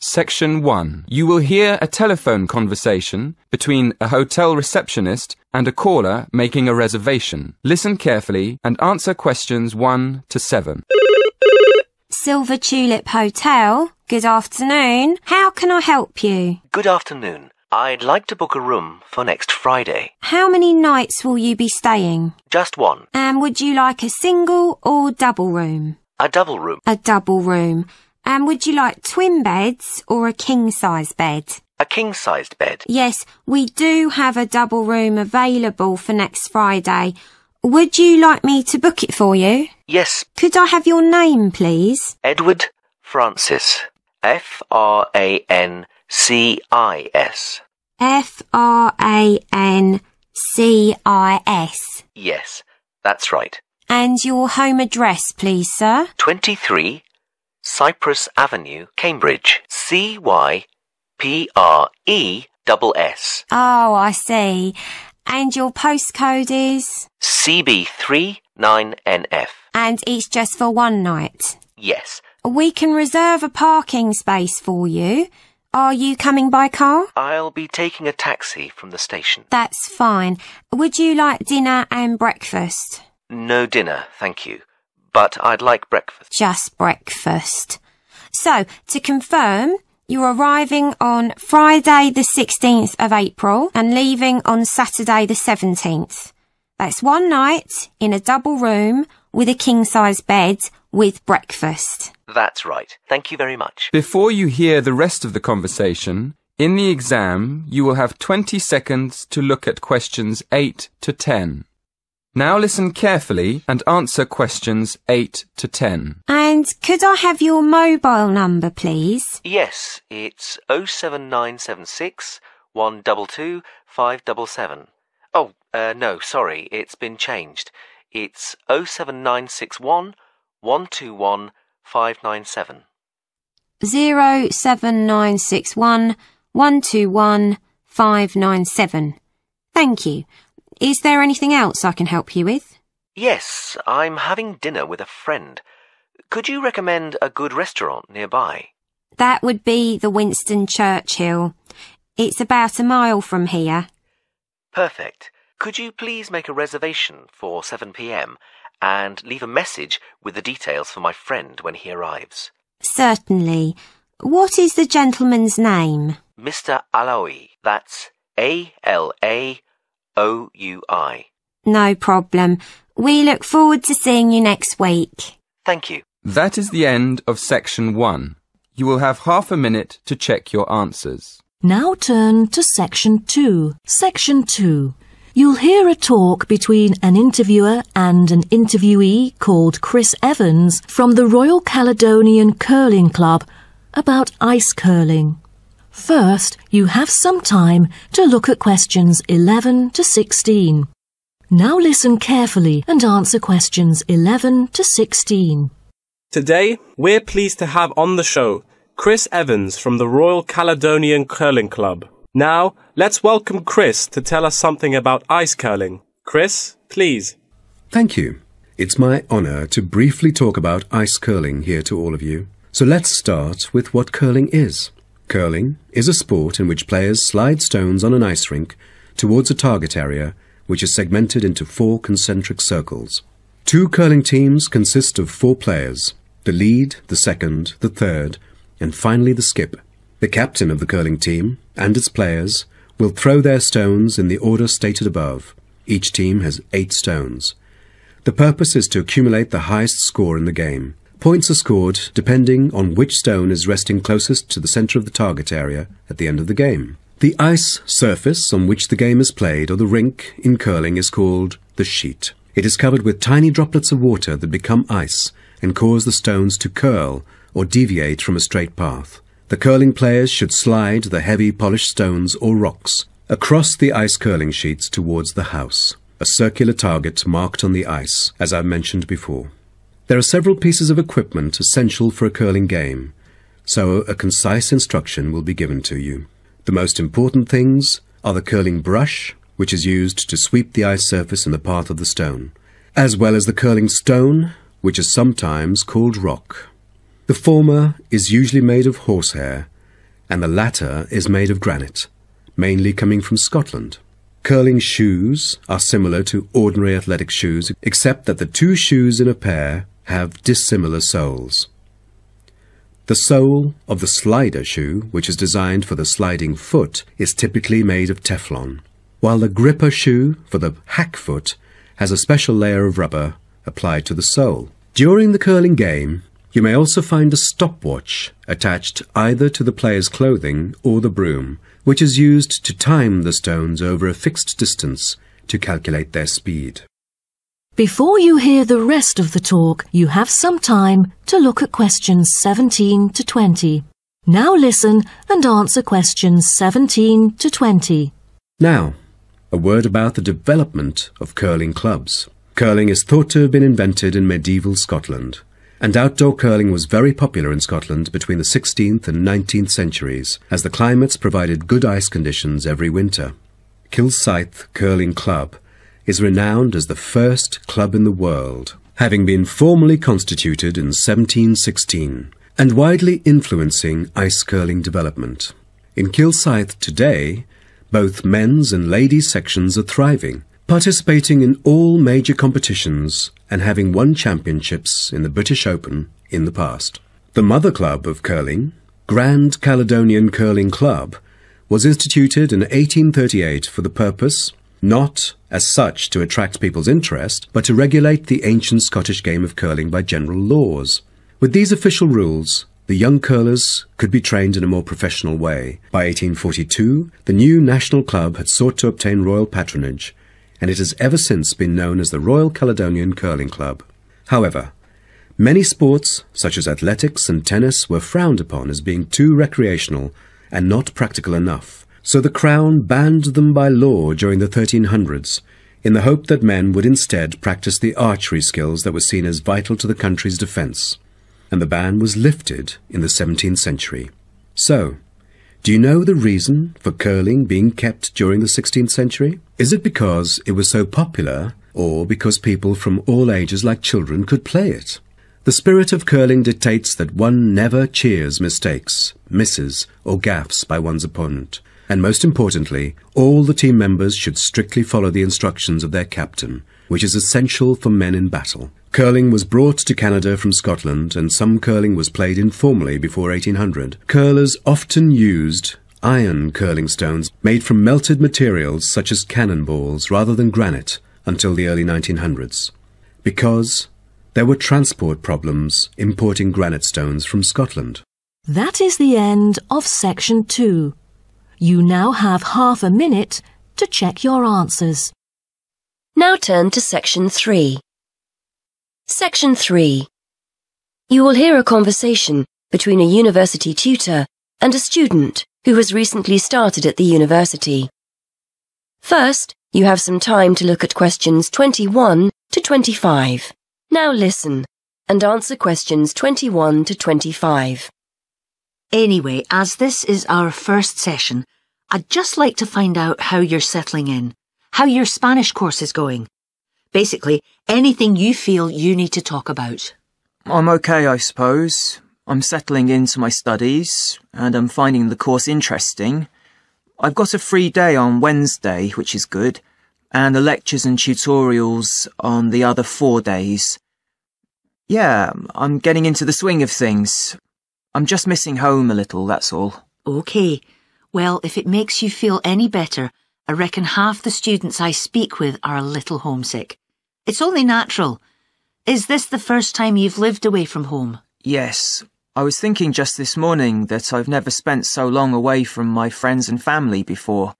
Section 1. You will hear a telephone conversation between a hotel receptionist and a caller making a reservation. Listen carefully and answer questions 1 to 7. Silver Tulip Hotel. Good afternoon. How can I help you? Good afternoon. I'd like to book a room for next Friday. How many nights will you be staying? Just one. And would you like a single or double room? A double room. A double room. And um, would you like twin beds or a king size bed? A king sized bed? Yes, we do have a double room available for next Friday. Would you like me to book it for you? Yes. Could I have your name, please? Edward Francis. F R A N C I S. F R A N C I S. Yes, that's right. And your home address, please, sir? 23 Cypress Avenue, Cambridge. C Y P R E double S. Oh, I see. And your postcode is? CB39NF. And it's just for one night? Yes. We can reserve a parking space for you. Are you coming by car? I'll be taking a taxi from the station. That's fine. Would you like dinner and breakfast? No dinner, thank you but I'd like breakfast. Just breakfast. So, to confirm, you're arriving on Friday the 16th of April and leaving on Saturday the 17th. That's one night in a double room with a king size bed with breakfast. That's right. Thank you very much. Before you hear the rest of the conversation, in the exam, you will have 20 seconds to look at questions 8 to 10. Now listen carefully and answer questions 8 to 10. And could I have your mobile number, please? Yes, it's 07976 122 577. Oh, uh, no, sorry, it's been changed. It's 07961 121 597. 07961 121 597. Thank you. Is there anything else I can help you with? Yes, I'm having dinner with a friend. Could you recommend a good restaurant nearby? That would be the Winston Churchill. It's about a mile from here. Perfect. Could you please make a reservation for 7 pm and leave a message with the details for my friend when he arrives? Certainly. What is the gentleman's name? Mr. Alawi. That's A L A O-U-I. No problem. We look forward to seeing you next week. Thank you. That is the end of section one. You will have half a minute to check your answers. Now turn to section two. Section two. You'll hear a talk between an interviewer and an interviewee called Chris Evans from the Royal Caledonian Curling Club about ice curling. First, you have some time to look at questions 11 to 16. Now listen carefully and answer questions 11 to 16. Today, we're pleased to have on the show Chris Evans from the Royal Caledonian Curling Club. Now, let's welcome Chris to tell us something about ice curling. Chris, please. Thank you. It's my honour to briefly talk about ice curling here to all of you. So let's start with what curling is. Curling is a sport in which players slide stones on an ice rink towards a target area which is segmented into four concentric circles. Two curling teams consist of four players, the lead, the second, the third, and finally the skip. The captain of the curling team and its players will throw their stones in the order stated above. Each team has eight stones. The purpose is to accumulate the highest score in the game. Points are scored depending on which stone is resting closest to the centre of the target area at the end of the game. The ice surface on which the game is played or the rink in curling is called the sheet. It is covered with tiny droplets of water that become ice and cause the stones to curl or deviate from a straight path. The curling players should slide the heavy polished stones or rocks across the ice curling sheets towards the house, a circular target marked on the ice, as I've mentioned before. There are several pieces of equipment essential for a curling game, so a concise instruction will be given to you. The most important things are the curling brush, which is used to sweep the ice surface in the path of the stone, as well as the curling stone, which is sometimes called rock. The former is usually made of horsehair, and the latter is made of granite, mainly coming from Scotland. Curling shoes are similar to ordinary athletic shoes, except that the two shoes in a pair have dissimilar soles. The sole of the slider shoe, which is designed for the sliding foot, is typically made of Teflon, while the gripper shoe for the hack foot has a special layer of rubber applied to the sole. During the curling game, you may also find a stopwatch attached either to the player's clothing or the broom, which is used to time the stones over a fixed distance to calculate their speed. Before you hear the rest of the talk, you have some time to look at questions 17 to 20. Now listen and answer questions 17 to 20. Now, a word about the development of curling clubs. Curling is thought to have been invented in medieval Scotland, and outdoor curling was very popular in Scotland between the 16th and 19th centuries, as the climates provided good ice conditions every winter. Kilsyth Curling Club is renowned as the first club in the world, having been formally constituted in 1716 and widely influencing ice curling development. In Kilsyth today, both men's and ladies' sections are thriving, participating in all major competitions and having won championships in the British Open in the past. The mother club of curling, Grand Caledonian Curling Club, was instituted in 1838 for the purpose not as such to attract people's interest, but to regulate the ancient Scottish game of curling by general laws. With these official rules, the young curlers could be trained in a more professional way. By 1842, the new national club had sought to obtain royal patronage, and it has ever since been known as the Royal Caledonian Curling Club. However, many sports, such as athletics and tennis, were frowned upon as being too recreational and not practical enough. So the Crown banned them by law during the 1300s, in the hope that men would instead practice the archery skills that were seen as vital to the country's defence, and the ban was lifted in the 17th century. So, do you know the reason for curling being kept during the 16th century? Is it because it was so popular, or because people from all ages like children could play it? The spirit of curling dictates that one never cheers mistakes, misses, or gaffes by one's opponent, and most importantly, all the team members should strictly follow the instructions of their captain, which is essential for men in battle. Curling was brought to Canada from Scotland, and some curling was played informally before 1800. Curlers often used iron curling stones made from melted materials such as cannonballs rather than granite until the early 1900s, because there were transport problems importing granite stones from Scotland. That is the end of section two. You now have half a minute to check your answers. Now turn to section 3. Section 3. You will hear a conversation between a university tutor and a student who has recently started at the university. First, you have some time to look at questions 21 to 25. Now listen and answer questions 21 to 25. Anyway, as this is our first session, I'd just like to find out how you're settling in, how your Spanish course is going. Basically, anything you feel you need to talk about. I'm okay, I suppose. I'm settling into my studies, and I'm finding the course interesting. I've got a free day on Wednesday, which is good, and the lectures and tutorials on the other four days. Yeah, I'm getting into the swing of things. I'm just missing home a little, that's all. OK. Well, if it makes you feel any better, I reckon half the students I speak with are a little homesick. It's only natural. Is this the first time you've lived away from home? Yes. I was thinking just this morning that I've never spent so long away from my friends and family before.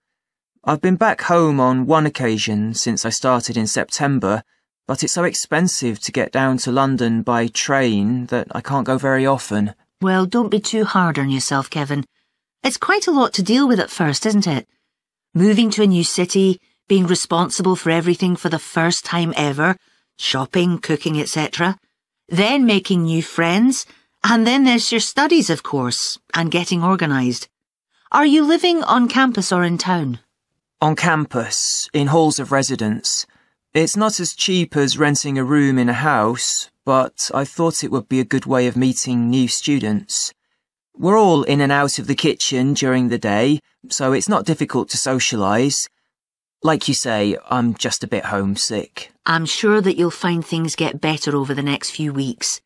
I've been back home on one occasion since I started in September, but it's so expensive to get down to London by train that I can't go very often. Well, don't be too hard on yourself, Kevin. It's quite a lot to deal with at first, isn't it? Moving to a new city, being responsible for everything for the first time ever, shopping, cooking, etc. Then making new friends, and then there's your studies, of course, and getting organised. Are you living on campus or in town? On campus, in halls of residence. It's not as cheap as renting a room in a house, but I thought it would be a good way of meeting new students. We're all in and out of the kitchen during the day, so it's not difficult to socialise. Like you say, I'm just a bit homesick. I'm sure that you'll find things get better over the next few weeks.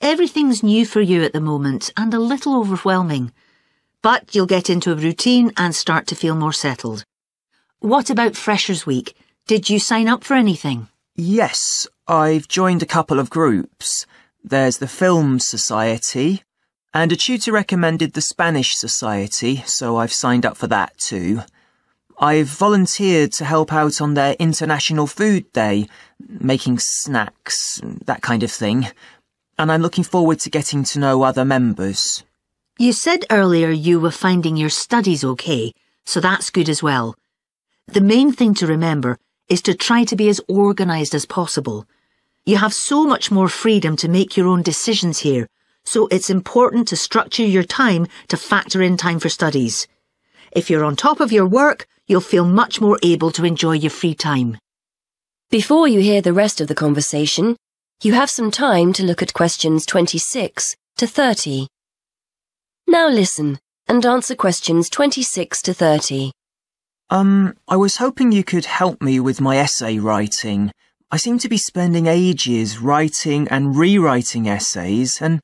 Everything's new for you at the moment and a little overwhelming, but you'll get into a routine and start to feel more settled. What about Freshers Week? Did you sign up for anything? Yes, I've joined a couple of groups. There's the Film Society, and a tutor recommended the Spanish Society, so I've signed up for that too. I've volunteered to help out on their International Food Day, making snacks, that kind of thing, and I'm looking forward to getting to know other members. You said earlier you were finding your studies okay, so that's good as well. The main thing to remember is to try to be as organised as possible. You have so much more freedom to make your own decisions here, so it's important to structure your time to factor in time for studies. If you're on top of your work, you'll feel much more able to enjoy your free time. Before you hear the rest of the conversation, you have some time to look at questions 26 to 30. Now listen and answer questions 26 to 30. Um, I was hoping you could help me with my essay writing. I seem to be spending ages writing and rewriting essays and,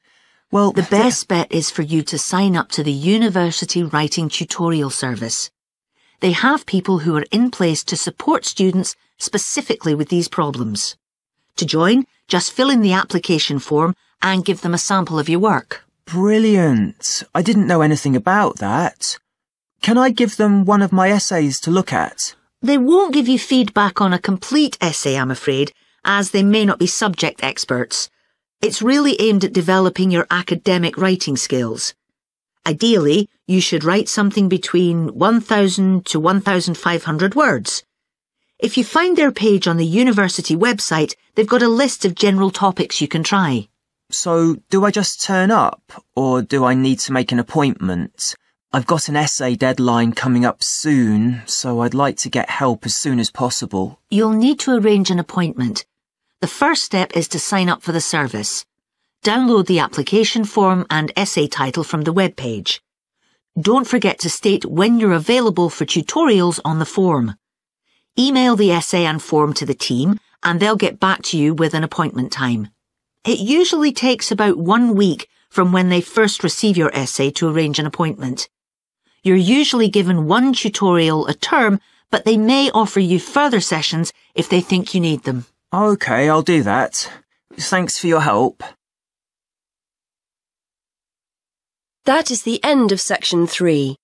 well... The best bet is for you to sign up to the University Writing Tutorial Service. They have people who are in place to support students specifically with these problems. To join, just fill in the application form and give them a sample of your work. Brilliant. I didn't know anything about that. Can I give them one of my essays to look at? They won't give you feedback on a complete essay, I'm afraid, as they may not be subject experts. It's really aimed at developing your academic writing skills. Ideally, you should write something between 1,000 to 1,500 words. If you find their page on the university website, they've got a list of general topics you can try. So, do I just turn up, or do I need to make an appointment? I've got an essay deadline coming up soon, so I'd like to get help as soon as possible. You'll need to arrange an appointment. The first step is to sign up for the service. Download the application form and essay title from the web page. Don't forget to state when you're available for tutorials on the form. Email the essay and form to the team and they'll get back to you with an appointment time. It usually takes about one week from when they first receive your essay to arrange an appointment. You're usually given one tutorial a term, but they may offer you further sessions if they think you need them. Okay, I'll do that. Thanks for your help. That is the end of section three.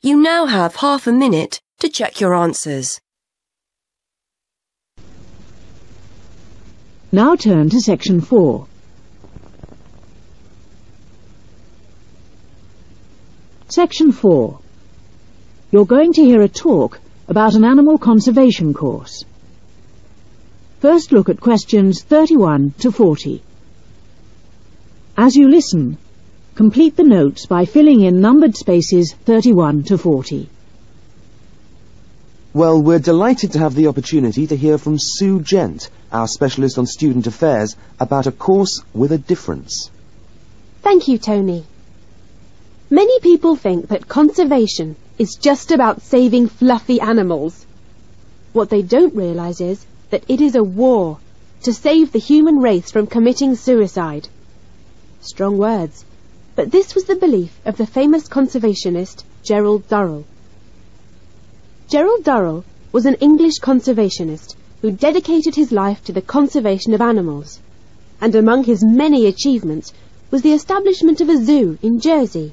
You now have half a minute to check your answers. Now turn to section four. Section 4. You're going to hear a talk about an animal conservation course. First look at questions 31 to 40. As you listen, complete the notes by filling in numbered spaces 31 to 40. Well, we're delighted to have the opportunity to hear from Sue Gent, our specialist on student affairs, about a course with a difference. Thank you, Tony. Many people think that conservation is just about saving fluffy animals. What they don't realise is that it is a war to save the human race from committing suicide. Strong words, but this was the belief of the famous conservationist Gerald Durrell. Gerald Durrell was an English conservationist who dedicated his life to the conservation of animals, and among his many achievements was the establishment of a zoo in Jersey.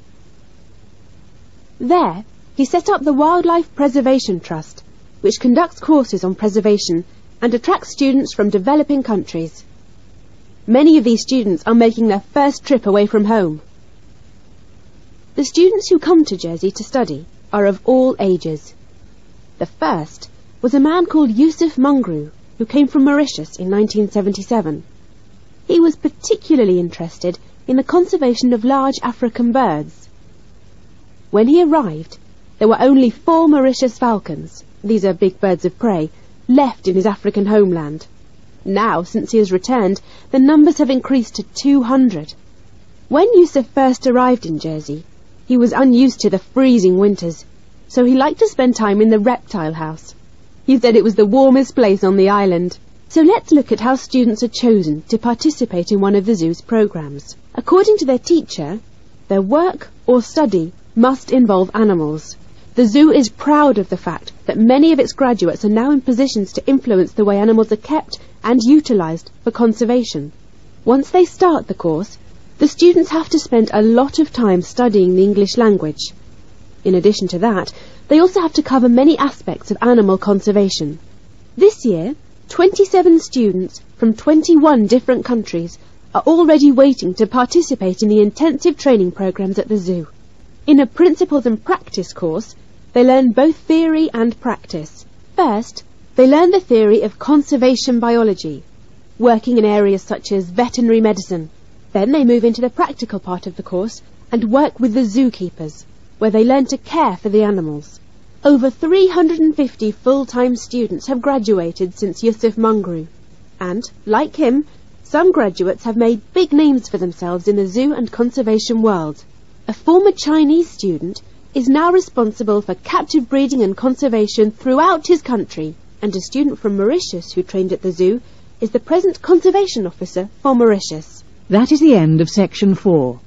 There, he set up the Wildlife Preservation Trust, which conducts courses on preservation and attracts students from developing countries. Many of these students are making their first trip away from home. The students who come to Jersey to study are of all ages. The first was a man called Yusuf Mungru, who came from Mauritius in 1977. He was particularly interested in the conservation of large African birds. When he arrived, there were only four Mauritius falcons, these are big birds of prey, left in his African homeland. Now, since he has returned, the numbers have increased to 200. When Yusuf first arrived in Jersey, he was unused to the freezing winters, so he liked to spend time in the reptile house. He said it was the warmest place on the island. So let's look at how students are chosen to participate in one of the zoo's programs. According to their teacher, their work or study must involve animals. The zoo is proud of the fact that many of its graduates are now in positions to influence the way animals are kept and utilised for conservation. Once they start the course, the students have to spend a lot of time studying the English language. In addition to that, they also have to cover many aspects of animal conservation. This year, 27 students from 21 different countries are already waiting to participate in the intensive training programs at the zoo. In a Principles and Practice course, they learn both theory and practice. First, they learn the theory of conservation biology, working in areas such as veterinary medicine. Then they move into the practical part of the course and work with the zookeepers, where they learn to care for the animals. Over 350 full-time students have graduated since Yusuf Mungru, and, like him, some graduates have made big names for themselves in the zoo and conservation world a former Chinese student, is now responsible for captive breeding and conservation throughout his country, and a student from Mauritius who trained at the zoo is the present conservation officer for Mauritius. That is the end of section four.